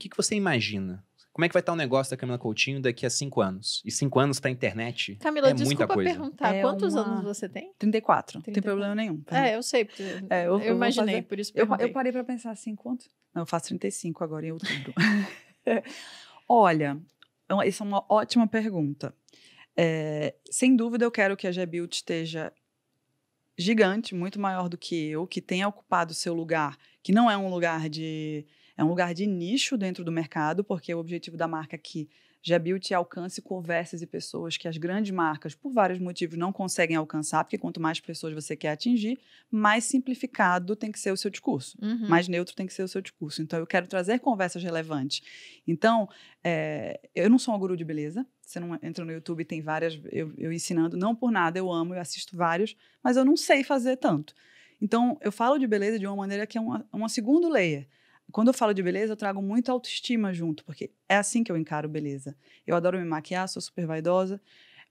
que, que você imagina? Como é que vai estar o negócio da Camila Coutinho daqui a cinco anos? E cinco anos a internet Camila, é muita coisa. Camila, perguntar, é quantos uma... anos você tem? 34, não tem problema nenhum. Tá? É, eu sei. Porque... É, eu, eu, imaginei, fazer... por isso eu, eu parei para pensar assim, quanto? Não, eu faço 35 agora em outubro. Olha, é essa é uma ótima pergunta. É, sem dúvida, eu quero que a Gebuild esteja gigante, muito maior do que eu, que tenha ocupado o seu lugar, que não é um lugar de é um lugar de nicho dentro do mercado, porque o objetivo da marca aqui é já Beauty alcance conversas e pessoas que as grandes marcas, por vários motivos, não conseguem alcançar, porque quanto mais pessoas você quer atingir, mais simplificado tem que ser o seu discurso, uhum. mais neutro tem que ser o seu discurso. Então, eu quero trazer conversas relevantes. Então, é, eu não sou um guru de beleza, você não entra no YouTube, tem várias, eu, eu ensinando, não por nada, eu amo, eu assisto vários, mas eu não sei fazer tanto. Então, eu falo de beleza de uma maneira que é uma, uma segundo layer quando eu falo de beleza, eu trago muito autoestima junto, porque é assim que eu encaro beleza. Eu adoro me maquiar, sou super vaidosa,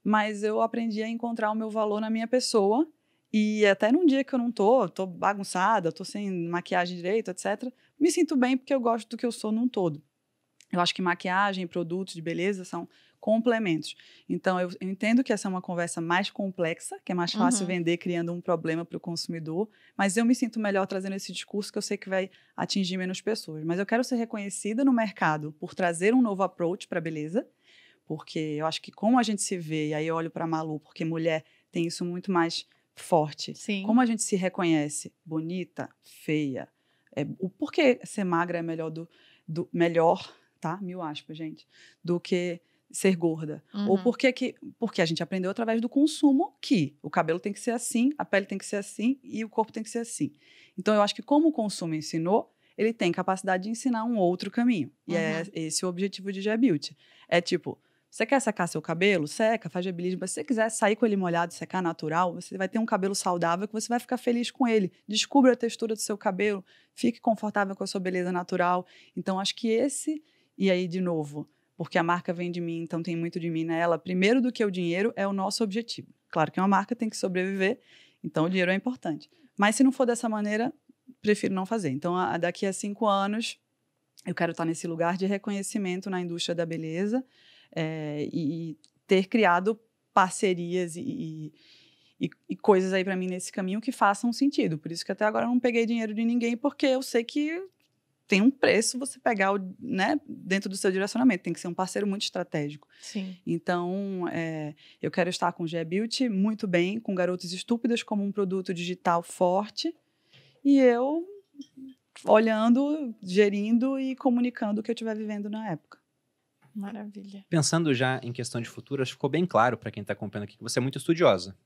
mas eu aprendi a encontrar o meu valor na minha pessoa. E até num dia que eu não tô, tô bagunçada, tô sem maquiagem direito, etc., me sinto bem porque eu gosto do que eu sou num todo. Eu acho que maquiagem, produtos de beleza são complementos. Então, eu, eu, entendo que essa é uma conversa mais complexa, que é mais fácil uhum. vender criando um problema para o consumidor, mas eu me sinto melhor trazendo esse discurso que eu sei que vai atingir menos pessoas. Mas eu quero ser reconhecida no mercado por trazer um novo approach para a beleza, porque eu acho que como a gente se vê, e aí eu olho para Malu, porque mulher tem isso muito mais forte. Sim. Como a gente se reconhece bonita, feia, é, o porquê ser magra é melhor do, do melhor, tá? Mil aspas, gente, do que ser gorda? Uhum. Ou por que que... Porque a gente aprendeu através do consumo que o cabelo tem que ser assim, a pele tem que ser assim e o corpo tem que ser assim. Então, eu acho que como o consumo ensinou, ele tem capacidade de ensinar um outro caminho. E é uhum. é esse o objetivo de G-Beauty. É tipo, você quer secar seu cabelo? Seca, faz gebilismo. Mas se você quiser sair com ele molhado, secar natural, você vai ter um cabelo saudável que você vai ficar feliz com ele. Descubra a textura do seu cabelo, fique confortável com a sua beleza natural. Então, acho que esse, e aí, de novo, porque a marca vem de mim, então tem muito de mim nela. Primeiro do que o dinheiro é o nosso objetivo. Claro que uma marca tem que sobreviver, então o dinheiro é importante. Mas se não for dessa maneira, prefiro não fazer. Então, a, daqui a cinco anos, eu quero estar nesse lugar de reconhecimento na indústria da beleza é, e, ter criado parcerias e, e, e coisas aí para mim nesse caminho que façam sentido. Por isso que até agora eu não peguei dinheiro de ninguém, porque eu sei que tem um preço você pegar o, né, dentro do seu direcionamento. Tem que ser um parceiro muito estratégico. Sim. Então, é, eu quero estar com o GeBuild muito bem, com Garotos Estúpidas como um produto digital forte. E eu olhando, gerindo e comunicando o que eu estiver vivendo na época. Maravilha. Pensando já em questão de futuro, acho que ficou bem claro para quem está acompanhando aqui que você é muito estudiosa.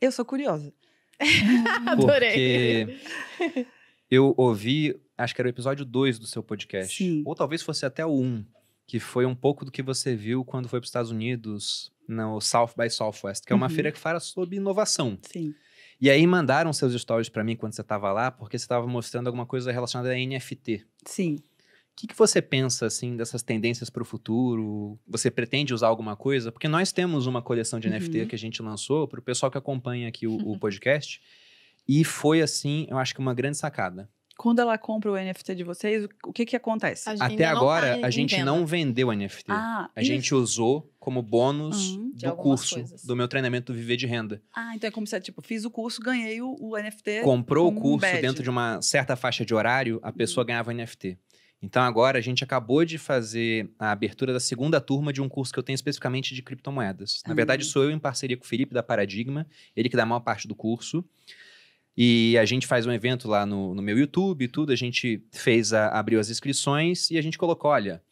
Eu sou curiosa. Adorei. Porque eu ouvi acho que era o episódio 2 do seu podcast. Sim. Ou talvez fosse até o 1, um, que foi um pouco do que você viu quando foi para os Estados Unidos, no South by Southwest, que é uma uhum. feira que fala sobre inovação. Sim. E aí mandaram seus stories para mim quando você estava lá, porque você estava mostrando alguma coisa relacionada a NFT. Sim. O que, que, você pensa, assim, dessas tendências para o futuro? Você pretende usar alguma coisa? Porque nós temos uma coleção de uhum. NFT que a gente lançou para o pessoal que acompanha aqui o, o podcast. E foi, assim, eu acho que uma grande sacada. Quando ela compra o NFT de vocês, o que que acontece? Até agora, tá a gente não vendeu o NFT. Ah, a isso. gente usou como bônus uhum, do curso, coisas. do meu treinamento do Viver de Renda. Ah, então é como se, é, tipo, fiz o curso, ganhei o, o NFT. Comprou o curso dentro de uma certa faixa de horário, a pessoa uhum. ganhava o NFT. Então agora a gente acabou de fazer a abertura da segunda turma de um curso que eu tenho especificamente de criptomoedas. Na uhum. verdade, sou eu em parceria com o Felipe da Paradigma, ele que dá a maior parte do curso. E a gente faz um evento lá no, no meu YouTube e tudo. A gente fez a, abriu as inscrições e a gente colocou: olha,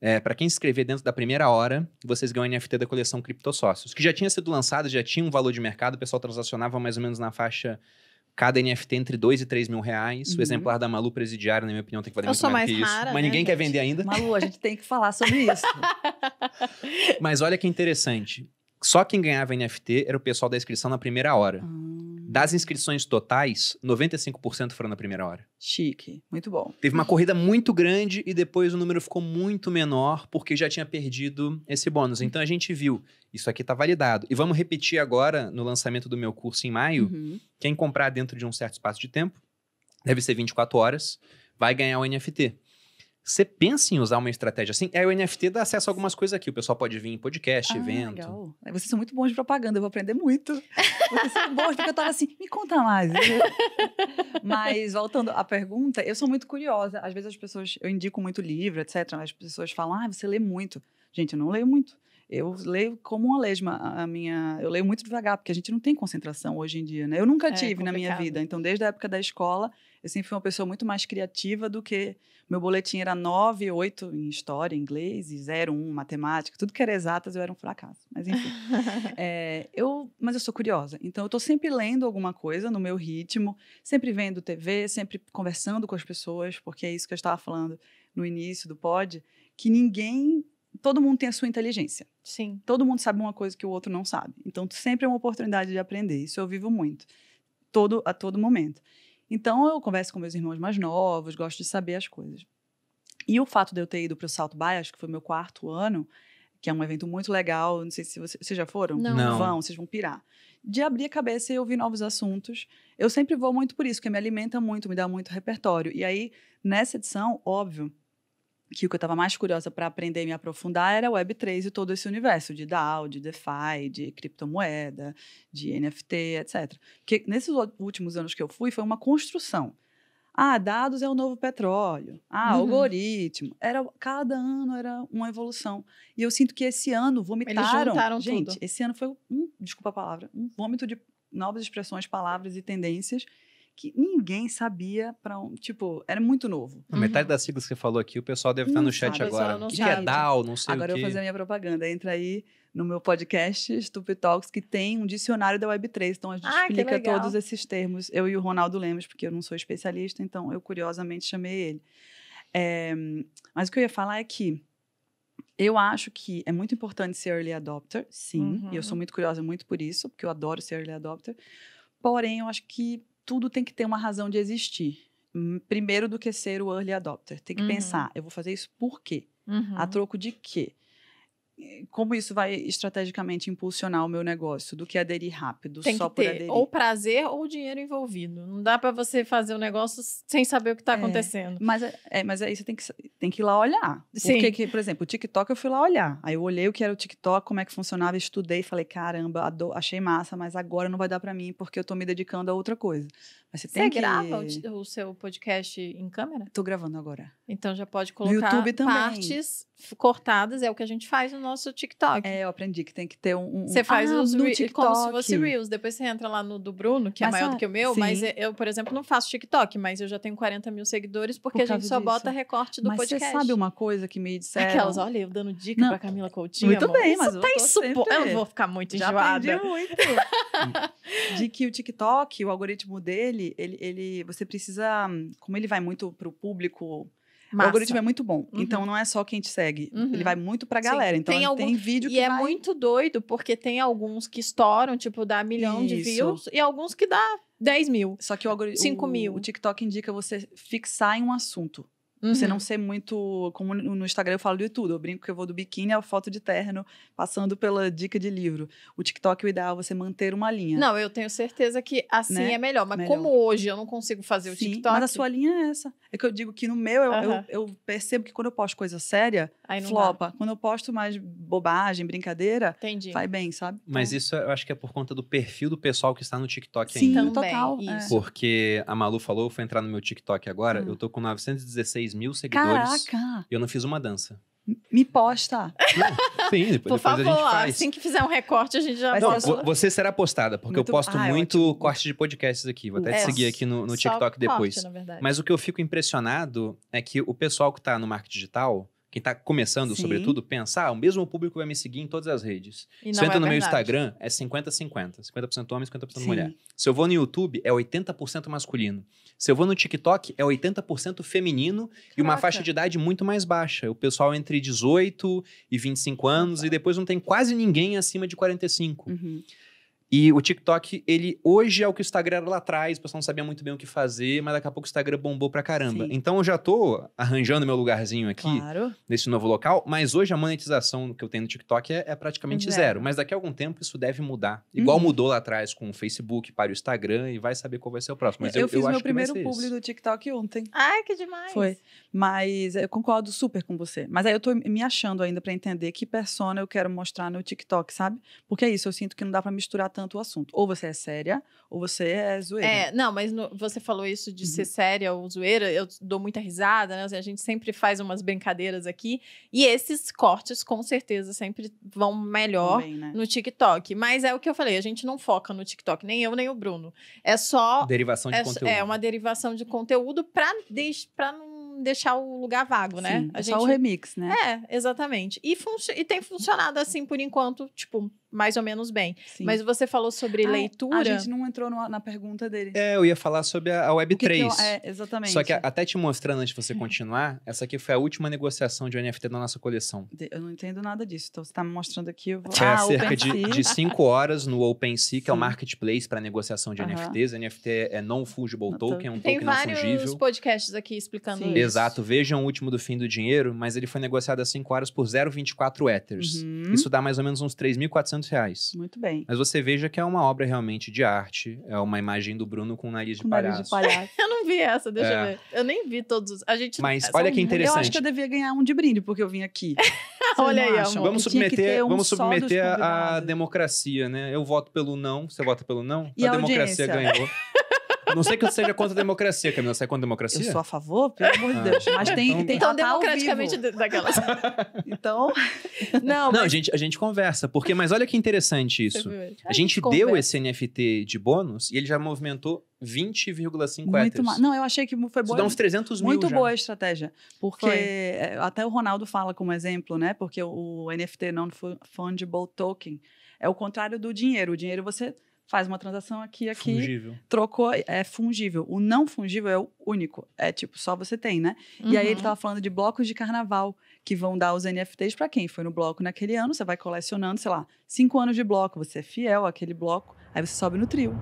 é, para quem se inscrever dentro da primeira hora, vocês ganham NFT da coleção Criptossócios, que já tinha sido lançado, já tinha um valor de mercado, o pessoal transacionava mais ou menos na faixa. Cada NFT entre 2 e 3 mil reais. Uhum. O exemplar da Malu presidiária, na minha opinião, tem que valer Eu muito sou mais, mais que rara, isso. Mas né, ninguém gente? quer vender ainda. Malu, a gente tem que falar sobre isso. Mas olha que interessante. Só quem ganhava NFT era o pessoal da inscrição na primeira hora. Uhum. Das inscrições totais, 95% foram na primeira hora. Chique, muito bom. Teve uma corrida muito grande e depois o número ficou muito menor porque já tinha perdido esse bônus. Então a gente viu, isso aqui está validado. E vamos repetir agora no lançamento do meu curso em maio. Uhum. Quem comprar dentro de um certo espaço de tempo, deve ser 24 horas, vai ganhar o NFT. Você pensa em usar uma estratégia assim? É, o NFT dá acesso a algumas coisas aqui. O pessoal pode vir em podcast, ah, evento. Legal. Vocês são muito bons de propaganda, eu vou aprender muito. Vocês são bons, porque eu tava assim, me conta mais. Mas, voltando à pergunta, eu sou muito curiosa. Às vezes as pessoas, eu indico muito livro, etc. As pessoas falam, ah, você lê muito. Gente, eu não leio muito. Eu leio como uma lesma a minha. Eu leio muito devagar, porque a gente não tem concentração hoje em dia, né? Eu nunca é, tive complicado. na minha vida. Então, desde a época da escola, eu sempre fui uma pessoa muito mais criativa do que. Meu boletim era 9, 8 em história, inglês, e 0, 1, matemática, tudo que era exatas eu era um fracasso. Mas enfim. é, eu, mas eu sou curiosa. Então, eu estou sempre lendo alguma coisa no meu ritmo, sempre vendo TV, sempre conversando com as pessoas, porque é isso que eu estava falando no início do pod, que ninguém todo mundo tem a sua inteligência. Sim. Todo mundo sabe uma coisa que o outro não sabe. Então, sempre é uma oportunidade de aprender. Isso eu vivo muito, todo a todo momento. Então, eu converso com meus irmãos mais novos, gosto de saber as coisas. E o fato de eu ter ido para o Salto Baia, acho que foi meu quarto ano, que é um evento muito legal, não sei se vocês, vocês já foram? Não. não. Vão, vocês vão pirar. De abrir a cabeça e ouvir novos assuntos. Eu sempre vou muito por isso, que me alimenta muito, me dá muito repertório. E aí, nessa edição, óbvio, que o que eu estava mais curiosa para aprender e me aprofundar era Web3 e todo esse universo de DAO, de DeFi, de criptomoeda, de NFT, etc. Porque nesses últimos anos que eu fui, foi uma construção. Ah, dados é o novo petróleo. Ah, uhum. algoritmo. Era cada ano era uma evolução. E eu sinto que esse ano vomitaram. Eles juntaram gente, tudo. esse ano foi um, desculpa a palavra, um vômito de novas expressões, palavras e tendências que ninguém sabia para um. Tipo, era muito novo. Uhum. Metade das siglas que você falou aqui, o pessoal deve estar não no chat sabe, agora. O que, é DAO, não sei agora o que. Agora eu vou fazer a minha propaganda. Entra aí no meu podcast, Stupid Talks, que tem um dicionário da Web3. Então a gente ah, explica todos esses termos. Eu e o Ronaldo Lemos, porque eu não sou especialista, então eu curiosamente chamei ele. É, mas o que eu ia falar é que eu acho que é muito importante ser early adopter, sim. Uhum. E eu sou uhum. muito curiosa muito por isso, porque eu adoro ser early adopter. Porém, eu acho que tudo tem que ter uma razão de existir. Hum, primeiro do que ser o early adopter. Tem que uhum. pensar, eu vou fazer isso por quê? Uhum. A troco de quê? como isso vai estrategicamente impulsionar o meu negócio do que aderir rápido Tem só que por ter aderir. ou prazer ou dinheiro envolvido não dá para você fazer o um negócio sem saber o que está é, acontecendo mas é, é mas aí você tem que tem que ir lá olhar Sim. porque por exemplo o TikTok eu fui lá olhar aí eu olhei o que era o TikTok como é que funcionava estudei falei caramba ador, achei massa mas agora não vai dar para mim porque eu estou me dedicando a outra coisa mas você, você tem você grava o, o, seu podcast em câmera Estou gravando agora então já pode colocar YouTube também. partes cortadas é o que a gente faz no nosso TikTok. É, eu aprendi que tem que ter um. um... Você faz ah, os no TikTok. como se fosse Reels. Depois você entra lá no do Bruno, que é mas, é maior do que o meu, sim. mas eu, por exemplo, não faço TikTok, mas eu já tenho 40 mil seguidores porque Por a gente só disso. bota recorte do mas podcast. Você sabe uma coisa que me disseram? Aquelas, olha, eu dando dica não. pra Camila Coutinho. Muito amor. bem, Isso mas eu tá insupo... Eu vou ficar muito já Aprendi muito. de que o TikTok, o algoritmo dele, ele, ele, você precisa. Como ele vai muito pro público Massa. O algoritmo é muito bom. Uhum. Então não é só quem te segue. Uhum. Ele vai muito pra galera. Sim. Então tem, algum... tem vídeo que. E é vai... é muito doido, porque tem alguns que estouram, tipo, dá milhão Isso. de views, e alguns que dá 10 mil. Só que o algoritmo. 5 mil. O TikTok indica você fixar em um assunto. Uhum. Você não ser muito. Como no Instagram eu falo de tudo. Eu brinco que eu vou do biquíni à foto de terno, passando pela dica de livro. O TikTok, o ideal é você manter uma linha. Não, eu tenho certeza que assim né? é melhor. Mas melhor. como hoje eu não consigo fazer o TikTok. Mas a sua linha é essa. É que eu digo que no meu eu, uhum. eu, eu percebo que quando eu posto coisa séria, flopa. Dá. Quando eu posto mais bobagem, brincadeira, Entendi. vai bem, sabe? Mas então isso eu acho que é por conta do perfil do pessoal que está no TikTok Sim, ainda. Sim, total. É. Porque a Malu falou, eu fui entrar no meu TikTok agora, hum. eu tô com 916 mil seguidores. Caraca! E eu não fiz uma dança. Me posta. Não, sim, depois, Por favor, depois a gente faz. assim que fizer um recorte, a gente já não, fazer. Tá você será postada, porque muito... eu posto ah, muito corte de podcasts aqui. Vou até é, te seguir aqui no, no TikTok corte, depois. Mas o que eu fico impressionado é que o pessoal que está no marketing digital quem está começando, Sim. sobretudo, pensar, ah, o mesmo público vai me seguir em todas as redes. E Se eu entro é no verdade. meu Instagram, é 50-50. 50% homem, 50% Sim. mulher. Se eu vou no YouTube, é 80% masculino. Se eu vou no TikTok, é 80% feminino Caraca. e uma faixa de idade muito mais baixa. O pessoal é entre 18 e 25 anos Caraca. e depois não tem quase ninguém acima de 45. Uhum. E o TikTok, ele hoje é o que o Instagram era lá atrás, o pessoal não sabia muito bem o que fazer, mas daqui a pouco o Instagram bombou pra caramba. Sim. Então eu já tô arranjando meu lugarzinho aqui, claro. nesse novo local, mas hoje a monetização que eu tenho no TikTok é, é praticamente é zero. zero. Mas daqui a algum tempo isso deve mudar. Igual uhum. mudou lá atrás com o Facebook para o Instagram e vai saber qual vai ser o próximo. Mas eu, eu, fiz eu meu primeiro público do TikTok ontem. Ai, que demais! Foi. Mas eu concordo super com você. Mas aí eu tô me achando ainda para entender que persona eu quero mostrar no TikTok, sabe? Porque é isso, eu sinto que não dá para misturar tanto o assunto. Ou você é séria, ou você é zoeira. É, não, mas no, você falou isso de uhum. ser séria ou zoeira, eu dou muita risada, né? Assim, a gente sempre faz umas brincadeiras aqui. E esses cortes, com certeza, sempre vão melhor Também, né? no TikTok. Mas é o que eu falei, a gente não foca no TikTok, nem eu, nem o Bruno. É só. Derivação de é, é conteúdo. É, uma derivação de conteúdo pra, de, pra não deixar o lugar vago, né? a gente... É só o remix, né? É, exatamente. E, func... e tem funcionado assim por enquanto, tipo, mais ou menos bem. Sim. Mas você falou sobre ah, leitura. A gente não entrou no, na pergunta dele. É, eu ia falar sobre a, a Web3. É, exatamente. Só que a, até te mostrando antes de você continuar, essa aqui foi a última negociação de NFT da nossa coleção. Eu não entendo nada disso. Então você tá me mostrando aqui. Eu vou... É ah, cerca de, de cinco horas no OpenSea, que é o marketplace para negociação de uhum. NFTs. NFT é non-fungible não token, é um token não fungível. Tem vários podcasts aqui explicando Sim. isso. Exato. Vejam o último do fim do dinheiro, mas ele foi negociado há cinco horas por 0,24 Ethers. Uhum. Isso dá mais ou menos uns 3.400 reais. Muito bem. Mas você veja que é uma obra realmente de arte. É uma imagem do Bruno com nariz de palhaço. Nariz de palhaço. eu não vi essa, deixa é. eu ver. Eu nem vi todos A gente... Mas olha é que interessante. Eu acho que eu devia ganhar um de brinde, porque eu vim aqui. olha aí, amor. Vamos submeter, um vamos submeter a democracia, né? Eu voto pelo não, você vota pelo não. E a, a democracia ganhou. Não sei que eu seja contra a democracia, Camila. Você é contra a democracia? Eu sou a favor, pelo amor de Deus. Mas tem, então, tem que tá. então, tá democraticamente daquelas. então. Não, Não mas... gente, a gente conversa. Porque, mas olha que interessante isso. A, a gente, gente deu esse NFT de bônus e ele já movimentou 20,5 Muito ma... Não, eu achei que foi boa. Isso dá uns 300 mil Muito já. boa a estratégia. Porque foi. É, até o Ronaldo fala como exemplo, né? Porque o NFT, Non-Fungible Token, é o contrário do dinheiro. O dinheiro você faz uma transação aqui, aqui. Fungível. Trocou, é fungível. O não fungível é o único. É tipo, só você tem, né? Uhum. E aí ele uhum. tava falando de blocos de carnaval, que vão dar os NFTs para quem foi no bloco naquele ano. Você vai colecionando, sei lá, cinco anos de bloco. Você é fiel àquele bloco, aí você sobe no trio.